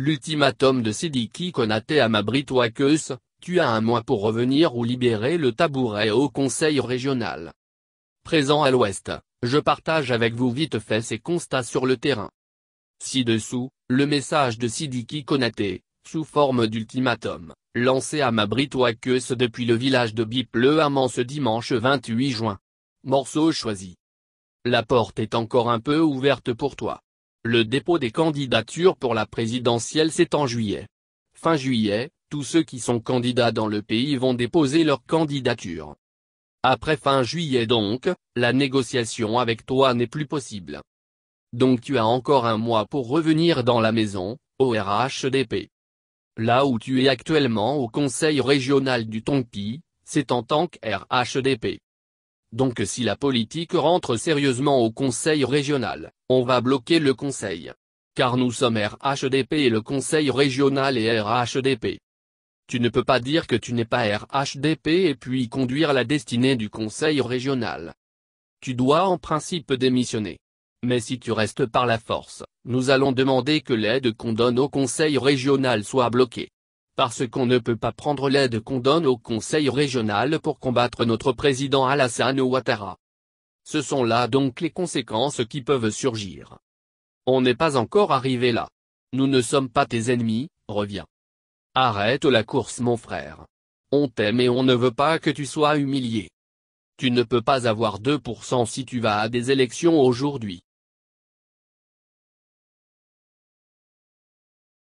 L'ultimatum de Sidiki Konate à Mabrit tu as un mois pour revenir ou libérer le tabouret au conseil régional. Présent à l'ouest, je partage avec vous vite fait ces constats sur le terrain. Ci-dessous, le message de Sidiki Konate, sous forme d'ultimatum, lancé à Mabrit depuis le village de Mans ce dimanche 28 juin. Morceau choisi. La porte est encore un peu ouverte pour toi. Le dépôt des candidatures pour la présidentielle c'est en juillet. Fin juillet, tous ceux qui sont candidats dans le pays vont déposer leur candidature. Après fin juillet donc, la négociation avec toi n'est plus possible. Donc tu as encore un mois pour revenir dans la maison, au RHDP. Là où tu es actuellement au conseil régional du Tongpi, c'est en tant que RHDP. Donc si la politique rentre sérieusement au Conseil régional, on va bloquer le Conseil. Car nous sommes RHDP et le Conseil régional est RHDP. Tu ne peux pas dire que tu n'es pas RHDP et puis conduire la destinée du Conseil régional. Tu dois en principe démissionner. Mais si tu restes par la force, nous allons demander que l'aide qu'on donne au Conseil régional soit bloquée parce qu'on ne peut pas prendre l'aide qu'on donne au Conseil régional pour combattre notre président Alassane Ouattara. Ce sont là donc les conséquences qui peuvent surgir. On n'est pas encore arrivé là. Nous ne sommes pas tes ennemis, reviens. Arrête la course mon frère. On t'aime et on ne veut pas que tu sois humilié. Tu ne peux pas avoir 2% si tu vas à des élections aujourd'hui.